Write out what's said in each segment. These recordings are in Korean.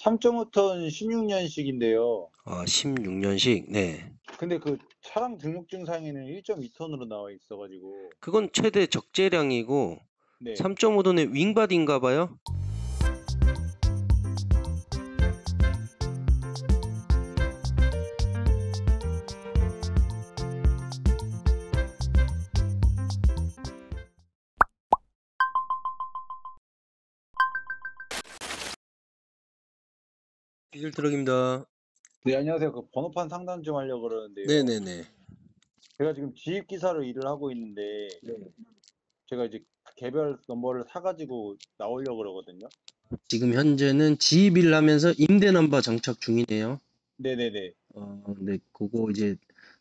3.5톤 16년식인데요. 아, 16년식. 네. 근데 그 차량 등록증 상에는 1.2톤으로 나와 있어가지고 그건 최대 적재량이고 네. 3.5톤의 윙바디인가 봐요. 비질트럭입니다. 네, 안녕하세요. 그 번호판 상담 좀 하려고 그러는데요. 네네네. 제가 지금 지입 기사로 일을 하고 있는데 네. 제가 이제 개별 넘버를 사가지고 나오려고 그러거든요. 지금 현재는 지입 일을 하면서 임대 넘버 장착 중이네요. 네네네. 어, 네, 그거 이제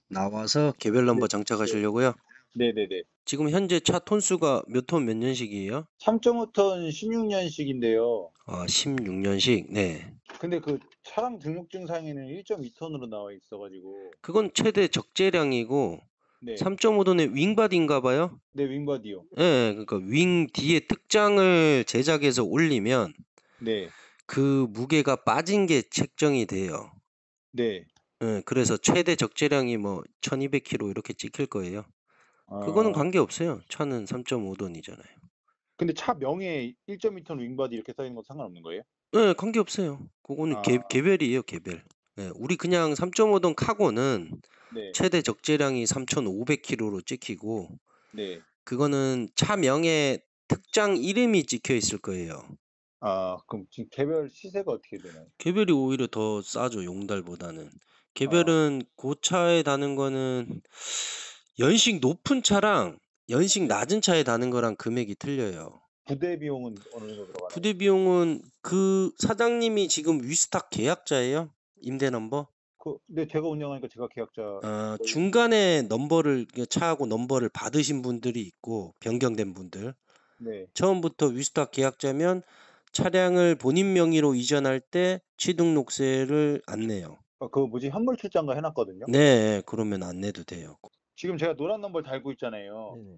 나와서 개별 넘버 네. 장착하시려고요. 네네네. 지금 현재 차 톤수가 몇 톤 몇 년식이에요? 3.5톤 16년식인데요. 아, 16년식. 네. 근데 그 차량 등록증 상에는 1.2톤으로 나와 있어가지고 그건 최대 적재량이고 네. 3.5톤의 윙바디인가 봐요? 네, 윙바디요. 예, 네, 그러니까 윙 뒤에 특장을 제작해서 올리면 네. 그 무게가 빠진 게 책정이 돼요. 네. 네, 그래서 최대 적재량이 뭐 1200kg 이렇게 찍힐 거예요. 아... 그거는 관계없어요. 차는 3.5톤이잖아요. 근데 차 명에 1.2톤 윙바디 이렇게 써 있는 건 상관없는 거예요? 네, 관계없어요. 그거는 아. 개, 개별이에요, 개별. 네, 우리 그냥 3.5톤 카고는 네. 최대 적재량이 3,500kg로 찍히고 네. 그거는 차명에 특장 이름이 찍혀 있을 거예요. 아, 그럼 지금 개별 시세가 어떻게 되나요? 개별이 오히려 더 싸죠, 용달보다는. 아. 개별은 고차에 그 다는 거는 연식 높은 차랑 연식 낮은 차에 다는 거랑 금액이 틀려요. 부대 비용은 어느 정도 들어가요? 부대 비용은 그 사장님이 지금 위스탁 계약자예요? 임대 넘버? 그, 근 네, 제가 운영하니까 제가 계약자. 아, 중간에 넘버를 차하고 넘버를 받으신 분들이 있고 변경된 분들. 네. 처음부터 위스탁 계약자면 차량을 본인 명의로 이전할 때 취등록세를 안 내요. 아, 그 뭐지 현물 출장가 해놨거든요. 네, 그러면 안 내도 돼요. 지금 제가 노란 넘버를 달고 있잖아요. 네네.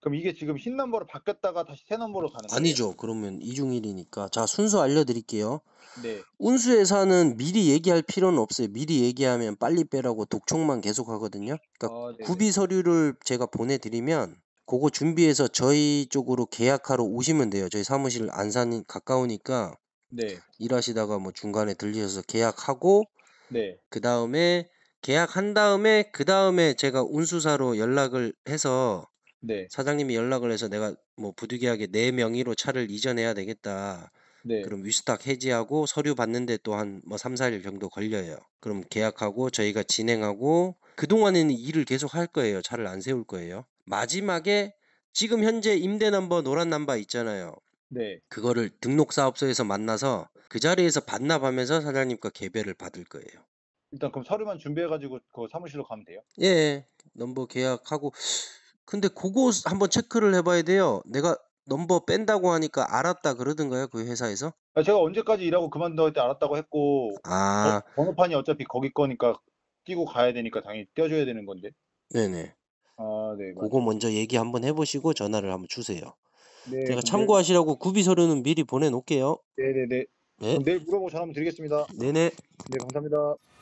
그럼 이게 지금 흰 넘버로 바뀌었다가 다시 새 넘버로 가는 거예요? 아니죠. 그러면 이중일이니까. 자, 순서 알려드릴게요. 네. 운수 회사는 미리 얘기할 필요는 없어요. 미리 얘기하면 빨리 빼라고 독촉만 계속 하거든요. 그러니까 아, 구비 서류를 제가 보내드리면 그거 준비해서 저희 쪽으로 계약하러 오시면 돼요. 저희 사무실 안산 가까우니까 네. 일하시다가 뭐 중간에 들리셔서 계약하고 네. 그 다음에 계약한 다음에 그 다음에 제가 운수사로 연락을 해서 네. 사장님이 연락을 해서 내가 뭐 부득이하게 내 네 명의로 차를 이전해야 되겠다. 네. 그럼 위스탁 해지하고 서류 받는데 또 한 뭐 3, 4일 정도 걸려요. 그럼 계약하고 저희가 진행하고 그동안에는 일을 계속 할 거예요. 차를 안 세울 거예요. 마지막에 지금 현재 임대 넘버 노란 넘버 있잖아요. 네. 그거를 등록 사업소에서 만나서 그 자리에서 반납하면서 사장님과 개별을 받을 거예요. 일단 그럼 서류만 준비해가지고 그 사무실로 가면 돼요? 예, 예, 넘버 계약하고. 근데 그거 한번 체크를 해봐야 돼요. 내가 넘버 뺀다고 하니까 알았다 그러던가요? 그 회사에서? 아, 제가 언제까지 일하고 그만둬야 때 알았다고 했고 아, 어, 번호판이 어차피 거기 거니까 끼고 가야 되니까 당연히 떼줘야 되는 건데. 네네. 아, 네. 맞- 그거 먼저 얘기 한번 해보시고 전화를 한번 주세요. 네, 제가 참고하시라고 구비 서류는 미리 보내놓을게요. 네네네. 네, 네, 네. 네. 내일 물어보고 전화 한번 드리겠습니다. 네네. 네, 감사합니다.